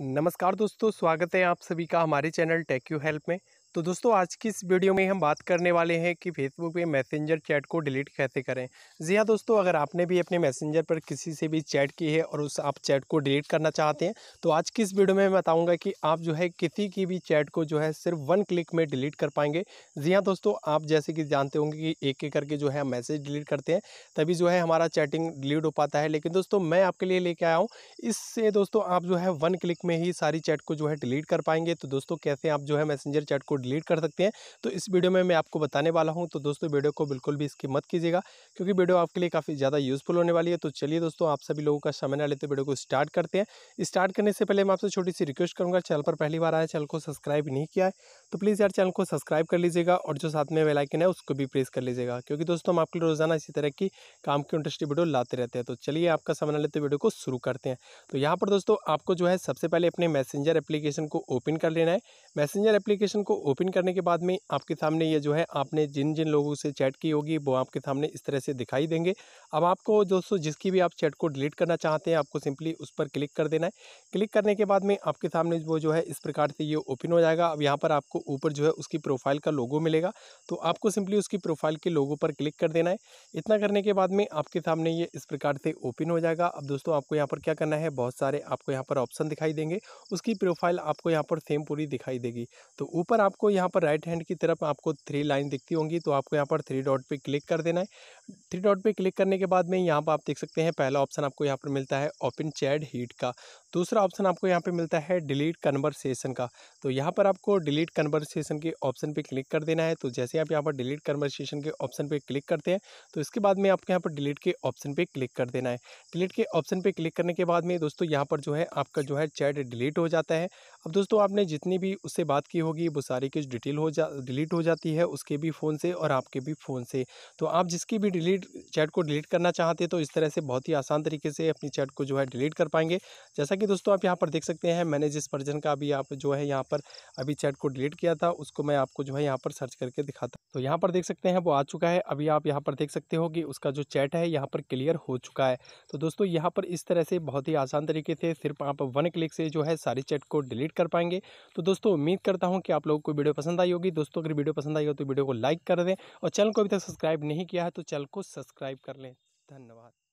नमस्कार दोस्तों स्वागत है आप सभी का हमारे चैनल टेक्यू हेल्प में तो दोस्तों आज की इस वीडियो में हम बात करने वाले हैं कि फेसबुक पे मैसेंजर चैट को डिलीट कैसे करें जी हाँ दोस्तों अगर आपने भी अपने मैसेंजर पर किसी से भी चैट की है और उस आप चैट को डिलीट करना चाहते हैं तो आज की इस वीडियो में मैं बताऊंगा कि आप जो है किसी की भी चैट को जो है सिर्फ वन क्लिक में डिलीट कर पाएंगे जी हाँ दोस्तों आप जैसे कि जानते होंगे कि एक एक करके जो है हम मैसेज डिलीट करते हैं तभी जो है हमारा चैटिंग डिलीट हो पाता है लेकिन दोस्तों मैं आपके लिए लेके आया हूँ इससे दोस्तों आप जो है वन क्लिक में ही सारी चैट को जो है डिलीट कर पाएंगे तो दोस्तों कैसे आप जो है मैसेंजर चैट को डिलीट कर सकते हैं तो इस वीडियो में मैं आपको बताने वाला हूँ तो दोस्तों वीडियो को बिल्कुल भी इसकी मत कीजिएगा क्योंकि वीडियो आपके लिए काफ़ी ज़्यादा यूज़फुल होने वाली है तो चलिए दोस्तों आप सभी लोगों का समय ना लेते वीडियो को स्टार्ट करते हैं स्टार्ट करने से पहले मैं आपसे छोटी सी रिक्वेस्ट करूँगा चैनल पर पहली बार आया चैनल को सब्सक्राइब नहीं किया है तो प्लीज़ यार चैनल को सब्सक्राइब कर लीजिएगा और जो साथ में वेलाइकन है उसको भी प्रेस कर लीजिएगा क्योंकि दोस्तों हम आपके लिए रोज़ाना इसी तरह की काम की इंटरेस्टिंग वीडियो लाते रहते हैं तो चलिए आपका समय लेते वीडियो को शुरू करते हैं तो यहाँ पर दोस्तों आपको जो है सबसे पहले अपने मैसेंजर एप्लीकेशन को ओपन कर लेना है मैसेंजर एप्लीकेशन को ओपन करने के बाद में आपके सामने ये जो है आपने जिन जिन लोगों से चैट की होगी वो आपके सामने इस तरह से दिखाई देंगे अब आपको दोस्तों जिसकी भी आप चैट को डिलीट करना चाहते हैं आपको सिंपली उस पर क्लिक कर देना है क्लिक करने के बाद में आपके सामने वो जो है इस प्रकार से ये ओपन हो जाएगा अब यहाँ पर आपको आपको ऊपर जो है उसकी प्रोफाइल का लोगो मिलेगा तो आपको सिंपली उसकी प्रोफाइल के लोगो पर क्लिक कर देना है इतना करने के बाद में आपके सामने ये इस प्रकार से ओपन हो जाएगा अब दोस्तों आपको यहाँ पर क्या करना है बहुत सारे आपको यहाँ पर ऑप्शन दिखाई देंगे उसकी प्रोफाइल आपको यहाँ पर सेम पूरी दिखाई देगी तो ऊपर आपको यहाँ पर राइट हैंड की तरफ आपको थ्री लाइन दिखती होंगी तो आपको यहाँ पर थ्री डॉट पर क्लिक कर देना है थ्री डॉट पर क्लिक करने के बाद में यहाँ पर आप देख सकते हैं पहला ऑप्शन आपको यहाँ पर मिलता है ओपन चैट हीट का दूसरा ऑप्शन आपको यहाँ पे मिलता है डिलीट कन्वर्सेशन का तो यहाँ पर आपको डिलीट कन्वर्सेशन के ऑप्शन पे क्लिक कर देना है तो जैसे आप यहाँ पर डिलीट कन्वर्सेशन के ऑप्शन पे क्लिक करते हैं तो इसके बाद में आपको यहाँ पर डिलीट के ऑप्शन पे क्लिक कर देना है डिलीट के ऑप्शन पे क्लिक करने के बाद में दोस्तों यहाँ पर जो है आपका जो है चैट डिलीट हो जाता है अब दोस्तों आपने जितनी भी उससे बात की होगी वो सारी कुछ डिटेल हो जा डिलीट हो जाती है उसके भी फ़ोन से और आपके भी फ़ोन से तो आप जिसकी भी डिलीट चैट को डिलीट करना चाहते हैं तो इस तरह से बहुत ही आसान तरीके से अपनी चैट को जो है डिलीट कर पाएंगे जैसा कि दोस्तों आप यहाँ पर देख सकते हैं मैंने जिस वर्जन का अभी आप जो है यहाँ पर अभी चैट को डिलीट किया था उसको मैं आपको जो है यहाँ पर सर्च करके दिखाता तो यहाँ पर देख सकते हैं वो आ चुका है अभी आप यहाँ पर देख सकते हो कि उसका जो चैट है यहाँ पर क्लियर हो चुका है तो दोस्तों यहाँ पर इस तरह से बहुत ही आसान तरीके से सिर्फ आप वन क्लिक से जो है सारी चैट को डिलीट कर पाएंगे तो दोस्तों उम्मीद करता हूँ कि आप लोगों को वीडियो पसंद आई होगी दोस्तों अगर वीडियो पसंद आई हो तो वीडियो को लाइक कर दें और चैनल को अभी तक सब्सक्राइब नहीं किया है तो चैनल को सब्सक्राइब कर लें धन्यवाद